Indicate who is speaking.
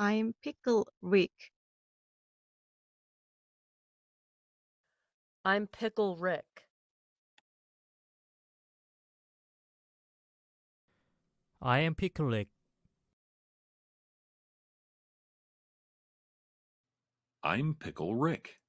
Speaker 1: I'm pickle Rick. I'm pickle Rick. I am pickle Rick. I'm pickle Rick.